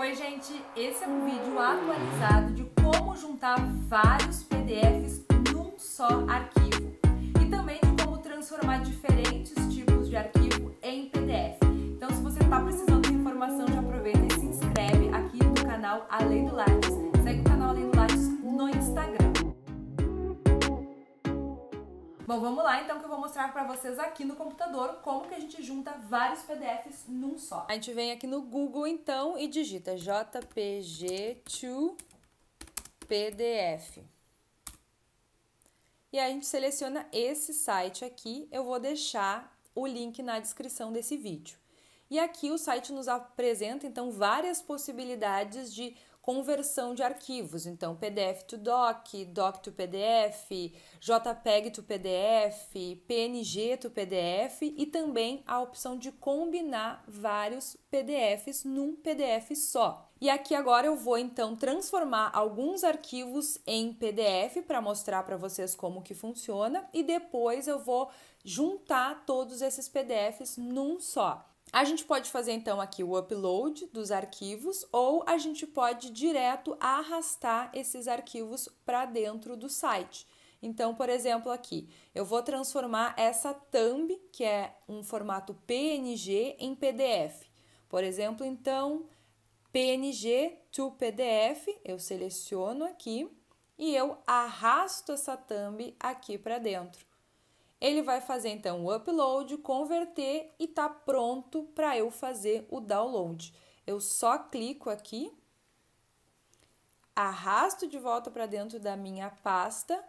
Oi, gente! Esse é um vídeo atualizado de como juntar vários PDFs num só arquivo e também de como transformar diferentes tipos de arquivo em PDF. Então, se você está precisando de informação, já aproveita e se inscreve aqui no canal Além do Like. Bom, vamos lá então que eu vou mostrar para vocês aqui no computador como que a gente junta vários PDFs num só. A gente vem aqui no Google então e digita jpg to PDF. E aí a gente seleciona esse site aqui, eu vou deixar o link na descrição desse vídeo. E aqui o site nos apresenta então várias possibilidades de conversão de arquivos, então PDF to Doc, Doc to PDF, JPEG to PDF, PNG to PDF e também a opção de combinar vários PDFs num PDF só. E aqui agora eu vou então transformar alguns arquivos em PDF para mostrar para vocês como que funciona e depois eu vou juntar todos esses PDFs num só. A gente pode fazer então aqui o upload dos arquivos ou a gente pode direto arrastar esses arquivos para dentro do site. Então, por exemplo, aqui eu vou transformar essa thumb, que é um formato PNG, em PDF. Por exemplo, então, PNG to PDF, eu seleciono aqui e eu arrasto essa thumb aqui para dentro. Ele vai fazer então o upload, converter e tá pronto para eu fazer o download. Eu só clico aqui, arrasto de volta para dentro da minha pasta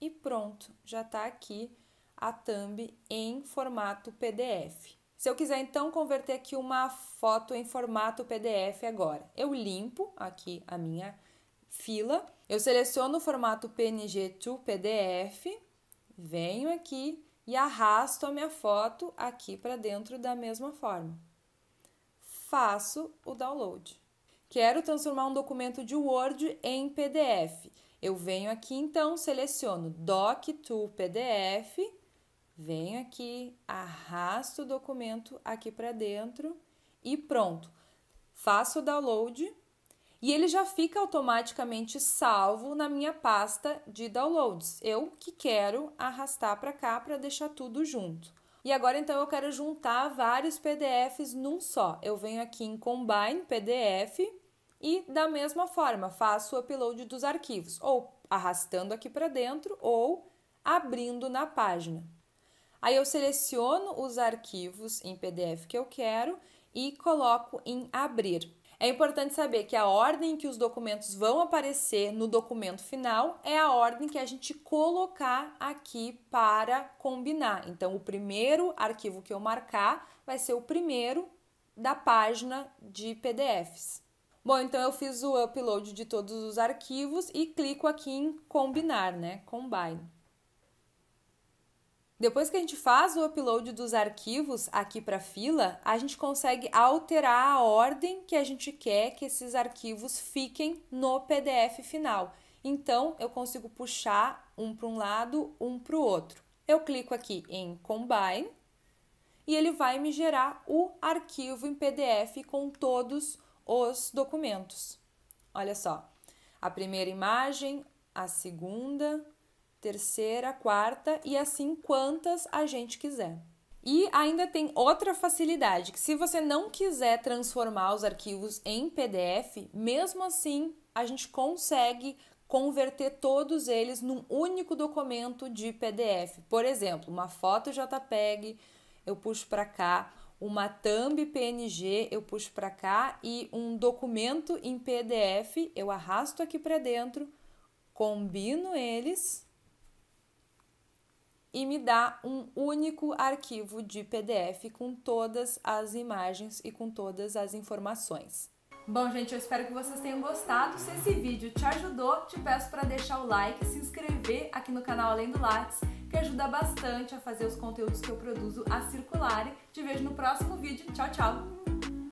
e pronto, já está aqui a thumb em formato PDF. Se eu quiser então converter aqui uma foto em formato PDF agora, eu limpo aqui a minha fila, eu seleciono o formato PNG to PDF venho aqui e arrasto a minha foto aqui para dentro da mesma forma. Faço o download. Quero transformar um documento de Word em PDF. Eu venho aqui então, seleciono Doc to PDF, venho aqui, arrasto o documento aqui para dentro e pronto. Faço o download e ele já fica automaticamente salvo na minha pasta de downloads. Eu que quero arrastar para cá para deixar tudo junto. E agora então eu quero juntar vários PDFs num só. Eu venho aqui em Combine PDF e da mesma forma faço o upload dos arquivos, ou arrastando aqui para dentro ou abrindo na página. Aí eu seleciono os arquivos em PDF que eu quero e coloco em abrir. É importante saber que a ordem que os documentos vão aparecer no documento final é a ordem que a gente colocar aqui para combinar. Então, o primeiro arquivo que eu marcar vai ser o primeiro da página de PDFs. Bom, então eu fiz o upload de todos os arquivos e clico aqui em combinar, né? Combine. Depois que a gente faz o upload dos arquivos aqui para a fila, a gente consegue alterar a ordem que a gente quer que esses arquivos fiquem no PDF final. Então, eu consigo puxar um para um lado, um para o outro. Eu clico aqui em Combine e ele vai me gerar o arquivo em PDF com todos os documentos. Olha só, a primeira imagem, a segunda, terceira, quarta e assim quantas a gente quiser. E ainda tem outra facilidade, que se você não quiser transformar os arquivos em PDF, mesmo assim a gente consegue converter todos eles num único documento de PDF. Por exemplo, uma foto JPEG eu puxo para cá, uma thumb PNG eu puxo para cá e um documento em PDF eu arrasto aqui para dentro, combino eles e me dá um único arquivo de PDF com todas as imagens e com todas as informações. Bom, gente, eu espero que vocês tenham gostado. Se esse vídeo te ajudou, te peço para deixar o like, se inscrever aqui no canal Além do Lattes, que ajuda bastante a fazer os conteúdos que eu produzo a circularem. Te vejo no próximo vídeo. Tchau, tchau!